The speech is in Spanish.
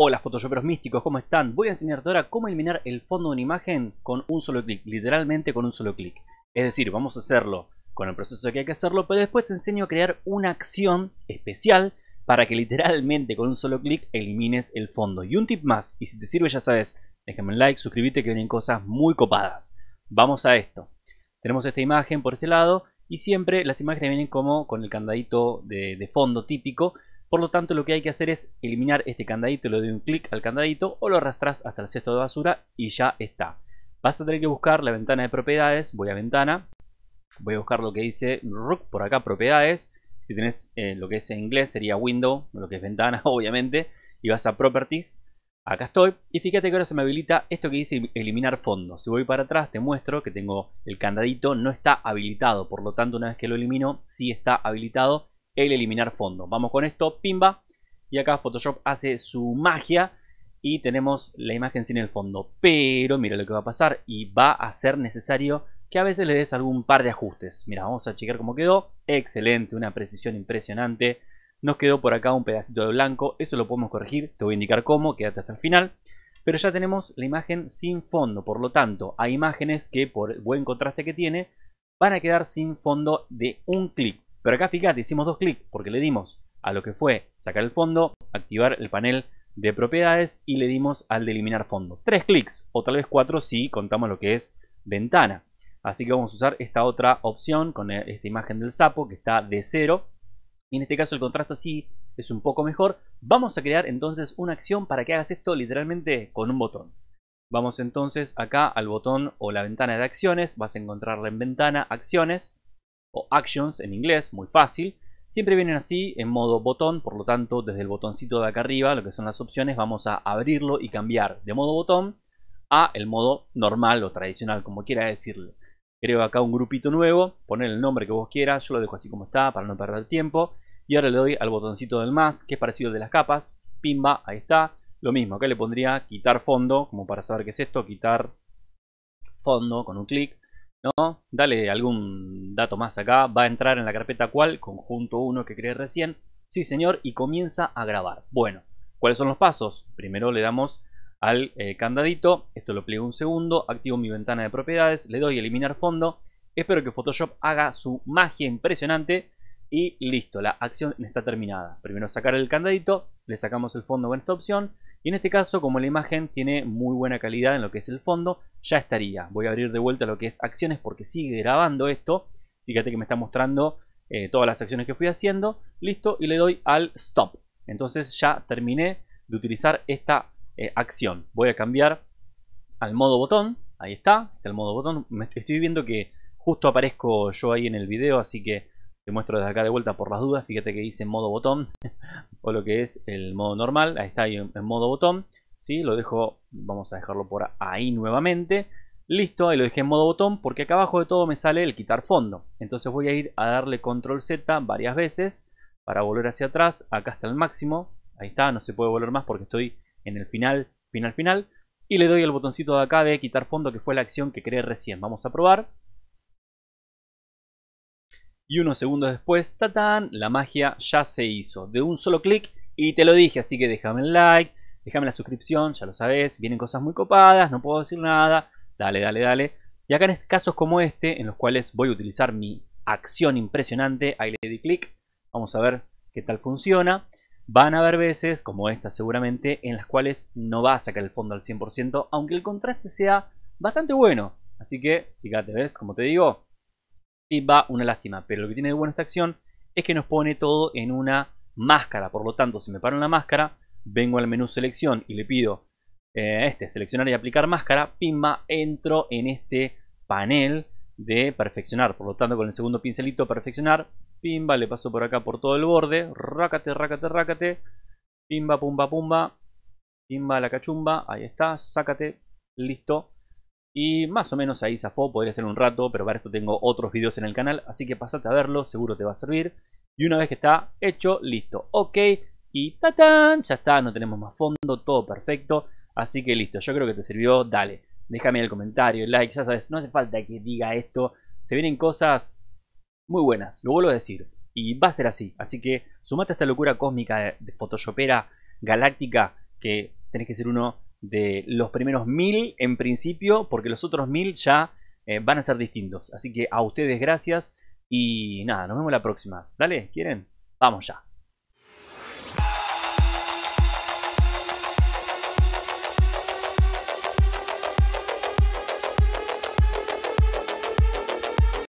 Hola Photoshoperos místicos, ¿cómo están? Voy a enseñarte ahora cómo eliminar el fondo de una imagen con un solo clic, literalmente con un solo clic. Es decir, vamos a hacerlo con el proceso que hay que hacerlo, pero después te enseño a crear una acción especial para que literalmente con un solo clic elimines el fondo. Y un tip más, y si te sirve ya sabes, déjame un like, suscríbete que vienen cosas muy copadas. Vamos a esto. Tenemos esta imagen por este lado y siempre las imágenes vienen como con el candadito de fondo típico por lo tanto, lo que hay que hacer es eliminar este candadito, le doy un clic al candadito o lo arrastras hasta el cesto de basura y ya está. Vas a tener que buscar la ventana de propiedades, voy a ventana, voy a buscar lo que dice Rook por acá, propiedades. Si tenés eh, lo que es en inglés sería window, lo que es ventana obviamente, y vas a properties. Acá estoy y fíjate que ahora se me habilita esto que dice eliminar fondo. Si voy para atrás te muestro que tengo el candadito, no está habilitado, por lo tanto una vez que lo elimino sí está habilitado el eliminar fondo. Vamos con esto, pimba. Y acá Photoshop hace su magia y tenemos la imagen sin el fondo. Pero mira lo que va a pasar y va a ser necesario que a veces le des algún par de ajustes. Mira, vamos a checar cómo quedó. Excelente, una precisión impresionante. Nos quedó por acá un pedacito de blanco, eso lo podemos corregir, te voy a indicar cómo, quédate hasta el final. Pero ya tenemos la imagen sin fondo, por lo tanto, hay imágenes que por el buen contraste que tiene, van a quedar sin fondo de un clic. Pero acá fíjate, hicimos dos clics porque le dimos a lo que fue sacar el fondo, activar el panel de propiedades y le dimos al de eliminar fondo. Tres clics o tal vez cuatro si contamos lo que es ventana. Así que vamos a usar esta otra opción con eh, esta imagen del sapo que está de cero. Y en este caso el contraste sí es un poco mejor. Vamos a crear entonces una acción para que hagas esto literalmente con un botón. Vamos entonces acá al botón o la ventana de acciones. Vas a encontrarla en ventana, acciones o actions en inglés, muy fácil, siempre vienen así en modo botón, por lo tanto desde el botoncito de acá arriba, lo que son las opciones, vamos a abrirlo y cambiar de modo botón a el modo normal o tradicional, como quiera decirlo. Creo acá un grupito nuevo, poner el nombre que vos quieras, yo lo dejo así como está para no perder tiempo. Y ahora le doy al botoncito del más, que es parecido al de las capas, pimba, ahí está. Lo mismo, acá le pondría quitar fondo, como para saber qué es esto, quitar fondo con un clic. ¿no? Dale algún dato más acá. Va a entrar en la carpeta cual, conjunto 1 que creé recién. Sí, señor, y comienza a grabar. Bueno, ¿cuáles son los pasos? Primero le damos al eh, candadito, esto lo pliego un segundo, activo mi ventana de propiedades, le doy eliminar fondo, espero que Photoshop haga su magia impresionante y listo, la acción está terminada. Primero sacar el candadito, le sacamos el fondo con esta opción, y en este caso, como la imagen tiene muy buena calidad en lo que es el fondo, ya estaría. Voy a abrir de vuelta lo que es acciones porque sigue grabando esto. Fíjate que me está mostrando eh, todas las acciones que fui haciendo. Listo, y le doy al stop. Entonces ya terminé de utilizar esta eh, acción. Voy a cambiar al modo botón. Ahí está, está el modo botón. estoy viendo que justo aparezco yo ahí en el video, así que te muestro desde acá de vuelta por las dudas. Fíjate que dice modo botón o lo que es el modo normal. Ahí está en, modo botón. ¿sí? Lo dejo, vamos a dejarlo por ahí nuevamente. Listo, ahí lo dejé en modo botón porque acá abajo de todo me sale el quitar fondo. Entonces voy a ir a darle control Z varias veces para volver hacia atrás. Acá está el máximo. Ahí está, no se puede volver más porque estoy en el final, final, final. Y le doy el botoncito de acá de quitar fondo que fue la acción que creé recién. Vamos a probar. Y unos segundos después, ¡tatán! La magia ya se hizo. De un solo clic y te lo dije, así que déjame el like, déjame la suscripción, ya lo sabes, vienen cosas muy copadas, no puedo decir nada. Dale, dale, dale. Y acá en este- casos como este, en los cuales voy a utilizar mi acción impresionante, ahí le di clic, vamos a ver qué tal funciona. Van a haber veces, como esta seguramente, en las cuales no va a sacar el fondo al 100%, aunque el contraste sea bastante bueno. Así que, fíjate, ¿ves? Como te digo, va una lástima. Pero lo que tiene de bueno esta acción es que nos pone todo en una máscara. Por lo tanto, si me paro en la máscara, vengo al menú selección y le pido eh, este, seleccionar y aplicar máscara. Pimba, entro en este panel de perfeccionar. Por lo tanto, con el segundo pincelito, perfeccionar. Pimba, le paso por acá por todo el borde. Rácate, rácate, rácate. Pimba, pumba, pumba. Pimba, la cachumba. Ahí está. Sácate. Listo. Y más o menos ahí zafó, podría estar un rato, pero para esto tengo otros videos en el canal, así que pasate a verlo, seguro te va a servir. Y una vez que está hecho, listo, ok, y tatán, ya está, no tenemos más fondo, todo perfecto. Así que listo, yo creo que te sirvió, dale, déjame el comentario, el like, ya sabes, no hace falta que diga esto. Se vienen cosas muy buenas, lo vuelvo a decir, y va a ser así. Así que sumate a esta locura cósmica de, de Photoshopera galáctica que tenés que ser uno de los primeros mil en principio, porque los otros mil ya eh, van a ser distintos. Así que a ustedes gracias y nada, nos vemos la próxima. Dale, ¿quieren? Vamos ya.